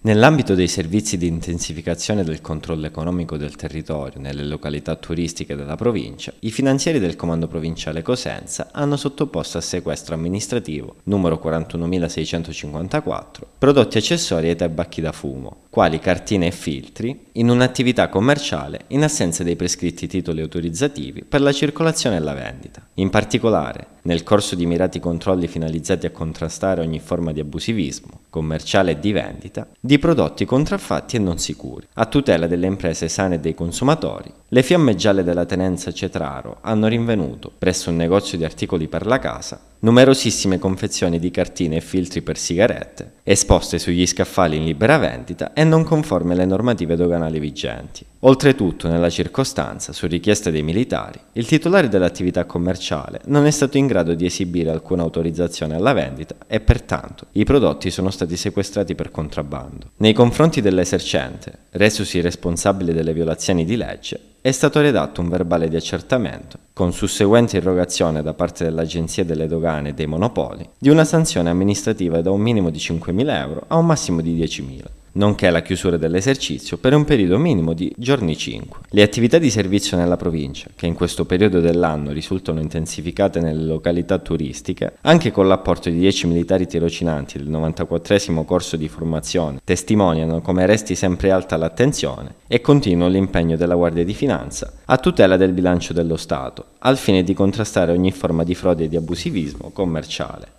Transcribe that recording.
Nell'ambito dei servizi di intensificazione del controllo economico del territorio nelle località turistiche della provincia, i finanzieri del Comando Provinciale Cosenza hanno sottoposto a sequestro amministrativo numero 41.654 prodotti accessori ai tabacchi da fumo, quali cartine e filtri, in un'attività commerciale in assenza dei prescritti titoli autorizzativi per la circolazione e la vendita. In particolare, nel corso di mirati controlli finalizzati a contrastare ogni forma di abusivismo, commerciale e di vendita, di prodotti contraffatti e non sicuri, a tutela delle imprese sane e dei consumatori, le fiamme gialle della tenenza Cetraro hanno rinvenuto, presso un negozio di articoli per la casa, numerosissime confezioni di cartine e filtri per sigarette, esposte sugli scaffali in libera vendita e non conformi alle normative doganali vigenti. Oltretutto, nella circostanza, su richiesta dei militari, il titolare dell'attività commerciale non è stato in grado di esibire alcuna autorizzazione alla vendita e pertanto i prodotti sono stati sequestrati per contrabbando. Nei confronti dell'esercente, resosi responsabile delle violazioni di legge, è stato redatto un verbale di accertamento, con susseguente irrogazione da parte dell'Agenzia delle Dogane e dei Monopoli, di una sanzione amministrativa da un minimo di 5.000 euro a un massimo di 10.000 nonché la chiusura dell'esercizio per un periodo minimo di giorni 5. Le attività di servizio nella provincia, che in questo periodo dell'anno risultano intensificate nelle località turistiche, anche con l'apporto di 10 militari tirocinanti del 94 corso di formazione, testimoniano come resti sempre alta l'attenzione e continuo l'impegno della Guardia di Finanza a tutela del bilancio dello Stato, al fine di contrastare ogni forma di frode e di abusivismo commerciale.